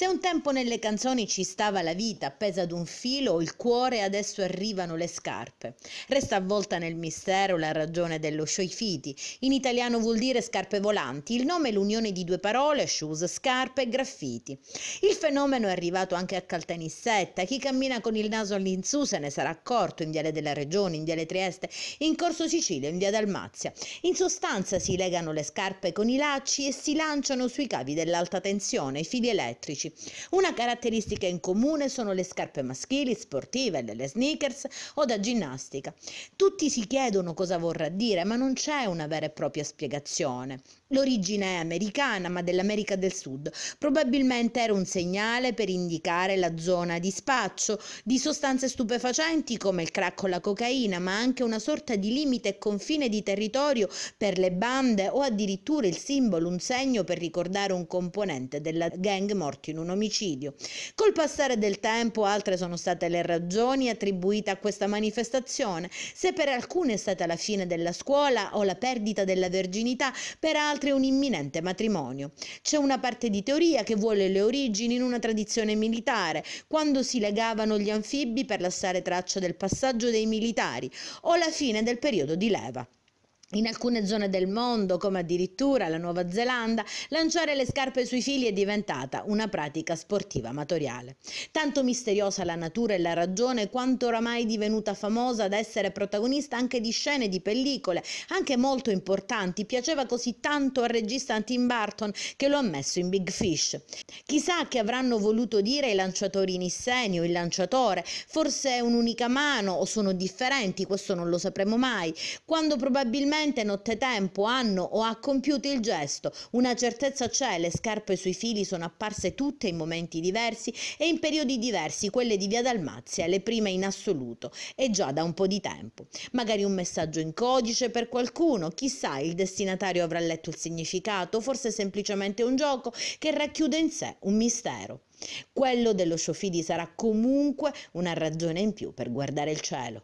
Se un tempo nelle canzoni ci stava la vita appesa ad un filo, il cuore adesso arrivano le scarpe. Resta avvolta nel mistero la ragione dello scioifiti. In italiano vuol dire scarpe volanti, il nome è l'unione di due parole, shoes, scarpe e graffiti. Il fenomeno è arrivato anche a Caltanissetta, chi cammina con il naso all'insù se ne sarà accorto in Viale della Regione, in Viale Trieste, in Corso Sicilia, in Via Dalmazia. In sostanza si legano le scarpe con i lacci e si lanciano sui cavi dell'alta tensione, i fili elettrici amici. Una caratteristica in comune sono le scarpe maschili, sportive, delle sneakers o da ginnastica. Tutti si chiedono cosa vorrà dire, ma non c'è una vera e propria spiegazione. L'origine è americana, ma dell'America del Sud. Probabilmente era un segnale per indicare la zona di spaccio di sostanze stupefacenti come il crack o la cocaina, ma anche una sorta di limite e confine di territorio per le bande o addirittura il simbolo, un segno per ricordare un componente della gang morti in un omicidio. Col passare del tempo altre sono state le ragioni attribuite a questa manifestazione, se per alcune è stata la fine della scuola o la perdita della verginità, per altre un imminente matrimonio. C'è una parte di teoria che vuole le origini in una tradizione militare, quando si legavano gli anfibi per lasciare traccia del passaggio dei militari o la fine del periodo di leva. In alcune zone del mondo, come addirittura la Nuova Zelanda, lanciare le scarpe sui fili è diventata una pratica sportiva amatoriale. Tanto misteriosa la natura e la ragione quanto oramai divenuta famosa da essere protagonista anche di scene di pellicole, anche molto importanti, piaceva così tanto al regista Tim Burton che lo ha messo in Big Fish. Chissà che avranno voluto dire i lanciatori in Issenio, il lanciatore, forse è un'unica mano o sono differenti, questo non lo sapremo mai, quando probabilmente Probabilmente nottetempo hanno o ha compiuto il gesto. Una certezza c'è, le scarpe sui fili sono apparse tutte in momenti diversi e in periodi diversi, quelle di Via Dalmazia, le prime in assoluto, e già da un po' di tempo. Magari un messaggio in codice per qualcuno, chissà, il destinatario avrà letto il significato, forse semplicemente un gioco che racchiude in sé un mistero. Quello dello Sciofidi sarà comunque una ragione in più per guardare il cielo.